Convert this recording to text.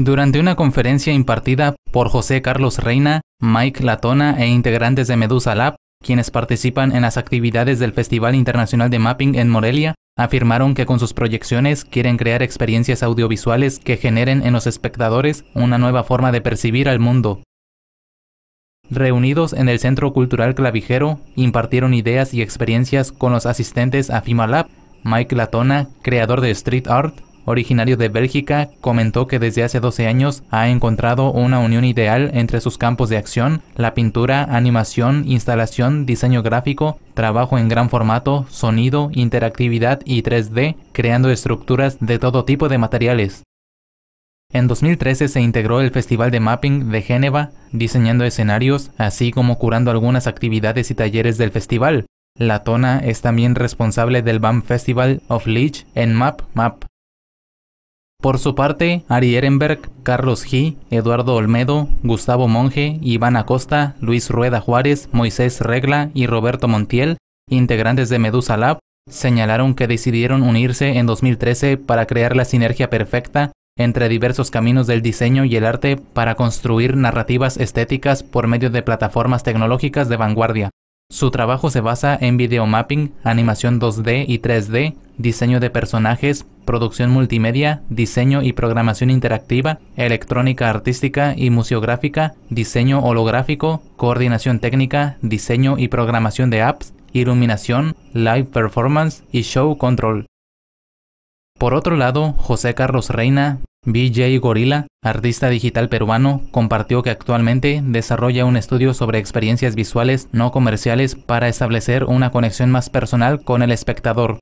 Durante una conferencia impartida por José Carlos Reina, Mike Latona e integrantes de Medusa Lab, quienes participan en las actividades del Festival Internacional de Mapping en Morelia, afirmaron que con sus proyecciones quieren crear experiencias audiovisuales que generen en los espectadores una nueva forma de percibir al mundo. Reunidos en el Centro Cultural Clavijero, impartieron ideas y experiencias con los asistentes a FIMA Lab, Mike Latona, creador de Street Art, originario de Bélgica, comentó que desde hace 12 años ha encontrado una unión ideal entre sus campos de acción, la pintura, animación, instalación, diseño gráfico, trabajo en gran formato, sonido, interactividad y 3D, creando estructuras de todo tipo de materiales. En 2013 se integró el Festival de Mapping de Génova, diseñando escenarios, así como curando algunas actividades y talleres del festival. La Tona es también responsable del BAM Festival of Leech en Map Map. Por su parte, Ari Ehrenberg, Carlos G., Eduardo Olmedo, Gustavo Monge, Iván Acosta, Luis Rueda Juárez, Moisés Regla y Roberto Montiel, integrantes de Medusa Lab, señalaron que decidieron unirse en 2013 para crear la sinergia perfecta entre diversos caminos del diseño y el arte para construir narrativas estéticas por medio de plataformas tecnológicas de vanguardia. Su trabajo se basa en videomapping, animación 2D y 3D, diseño de personajes, producción multimedia, diseño y programación interactiva, electrónica artística y museográfica, diseño holográfico, coordinación técnica, diseño y programación de apps, iluminación, live performance y show control. Por otro lado, José Carlos Reina, BJ Gorila, artista digital peruano, compartió que actualmente desarrolla un estudio sobre experiencias visuales no comerciales para establecer una conexión más personal con el espectador.